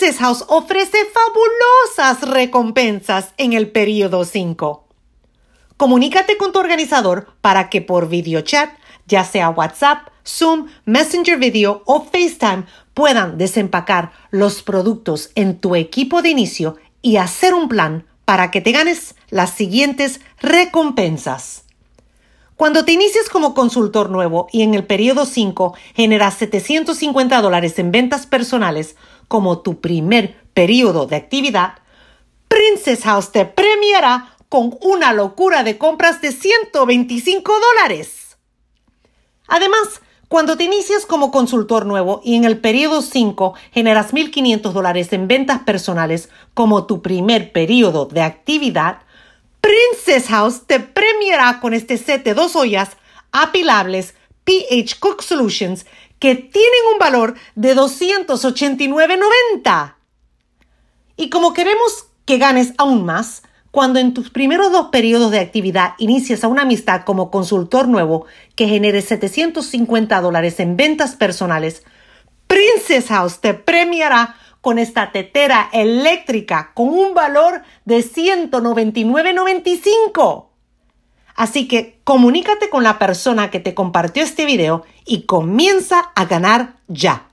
Princess ofrece fabulosas recompensas en el periodo 5. Comunícate con tu organizador para que por video chat, ya sea WhatsApp, Zoom, Messenger Video o FaceTime, puedan desempacar los productos en tu equipo de inicio y hacer un plan para que te ganes las siguientes recompensas. Cuando te inicies como consultor nuevo y en el periodo 5 generas 750 en ventas personales, como tu primer periodo de actividad, Princess House te premiará con una locura de compras de 125 dólares. Además, cuando te inicias como consultor nuevo y en el periodo 5 generas 1.500 dólares en ventas personales como tu primer periodo de actividad, Princess House te premiará con este set de dos ollas apilables Cook Solutions que tienen un valor de 289.90. Y como queremos que ganes aún más, cuando en tus primeros dos periodos de actividad inicies a una amistad como consultor nuevo que genere 750 dólares en ventas personales, Princess House te premiará con esta tetera eléctrica con un valor de 199.95. Así que comunícate con la persona que te compartió este video y comienza a ganar ya.